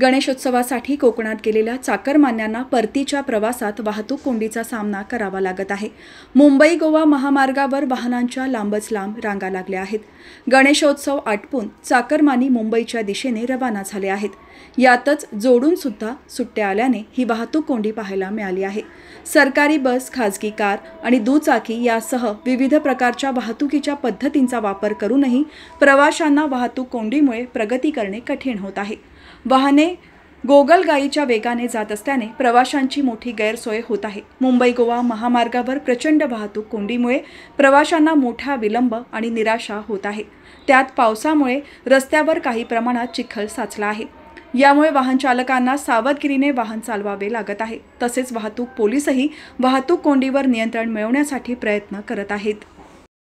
गणेशोत्सवासाठी कोकणात गेलेल्या चाकरमान्यांना परतीच्या प्रवासात वाहतूक कोंडीचा सामना करावा लागत आहे मुंबई गोवा महामार्गावर वाहनांच्या लांबच लांब रांगा लागल्या आहेत गणेशोत्सव आटपून चाकरमानी मुंबईच्या दिशेने रवाना झाले आहेत यातच जोडून सुद्धा सुट्ट्या आल्याने ही वाहतूक कोंडी पाहायला मिळाली आहे सरकारी बस खाजगी कार आणि दुचाकी यासह विविध प्रकारच्या वाहतुकीच्या पद्धतींचा वापर करूनही प्रवाशांना वाहतूक कोंडीमुळे प्रगती करणे कठीण होत आहे वाहने गोगलगाईच्या वेगाने जात असल्याने प्रवाशांची मोठी गैरसोय होत आहे मुंबई गोवा महामार्गावर प्रचंड वाहतूक कोंडीमुळे प्रवाशांना मोठा विलंब आणि निराशा होत आहे त्यात पावसामुळे रस्त्यावर काही प्रमाणात चिखल साचला आहे यामुळे वाहन चालकांना सावधगिरीने वाहन चालवावे लागत आहे तसेच वाहतूक पोलीसही वाहतूक कोंडीवर नियंत्रण मिळवण्यासाठी प्रयत्न करत आहेत